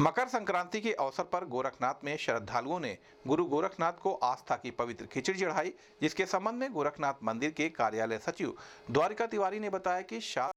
मकर संक्रांति के अवसर पर गोरखनाथ में श्रद्धालुओं ने गुरु गोरखनाथ को आस्था की पवित्र खिचड़ी चढ़ाई जिसके संबंध में गोरखनाथ मंदिर के कार्यालय सचिव द्वारिका तिवारी ने बताया कि शाह